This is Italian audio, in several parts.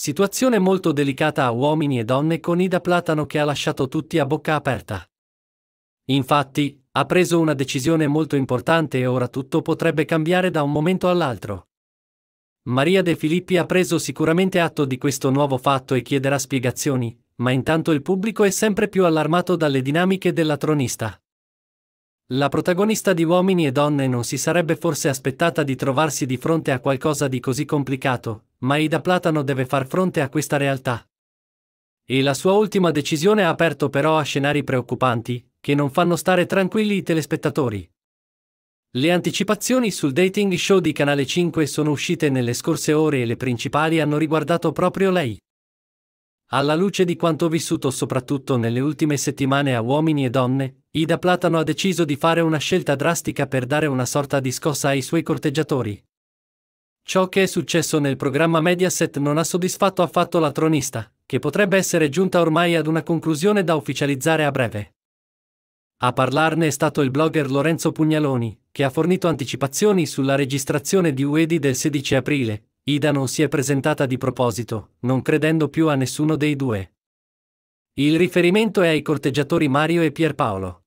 Situazione molto delicata a uomini e donne con Ida Platano che ha lasciato tutti a bocca aperta. Infatti, ha preso una decisione molto importante e ora tutto potrebbe cambiare da un momento all'altro. Maria De Filippi ha preso sicuramente atto di questo nuovo fatto e chiederà spiegazioni, ma intanto il pubblico è sempre più allarmato dalle dinamiche della tronista. La protagonista di Uomini e Donne non si sarebbe forse aspettata di trovarsi di fronte a qualcosa di così complicato, ma Ida Platano deve far fronte a questa realtà. E la sua ultima decisione ha aperto però a scenari preoccupanti, che non fanno stare tranquilli i telespettatori. Le anticipazioni sul dating show di Canale 5 sono uscite nelle scorse ore e le principali hanno riguardato proprio lei. Alla luce di quanto vissuto soprattutto nelle ultime settimane a uomini e donne, Ida Platano ha deciso di fare una scelta drastica per dare una sorta di scossa ai suoi corteggiatori. Ciò che è successo nel programma Mediaset non ha soddisfatto affatto la tronista, che potrebbe essere giunta ormai ad una conclusione da ufficializzare a breve. A parlarne è stato il blogger Lorenzo Pugnaloni, che ha fornito anticipazioni sulla registrazione di Uedi del 16 aprile, Ida non si è presentata di proposito, non credendo più a nessuno dei due. Il riferimento è ai corteggiatori Mario e Pierpaolo.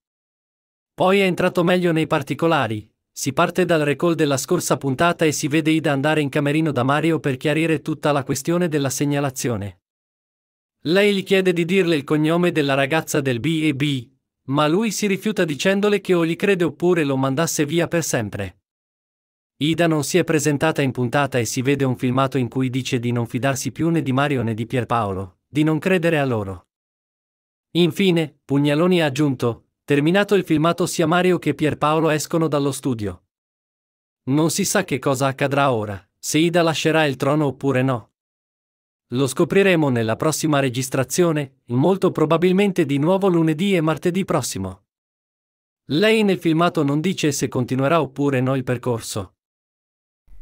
Poi è entrato meglio nei particolari, si parte dal recall della scorsa puntata e si vede Ida andare in camerino da Mario per chiarire tutta la questione della segnalazione. Lei gli chiede di dirle il cognome della ragazza del B&B, ma lui si rifiuta dicendole che o gli crede oppure lo mandasse via per sempre. Ida non si è presentata in puntata e si vede un filmato in cui dice di non fidarsi più né di Mario né di Pierpaolo, di non credere a loro. Infine, Pugnaloni ha aggiunto, terminato il filmato sia Mario che Pierpaolo escono dallo studio. Non si sa che cosa accadrà ora, se Ida lascerà il trono oppure no. Lo scopriremo nella prossima registrazione, molto probabilmente di nuovo lunedì e martedì prossimo. Lei nel filmato non dice se continuerà oppure no il percorso.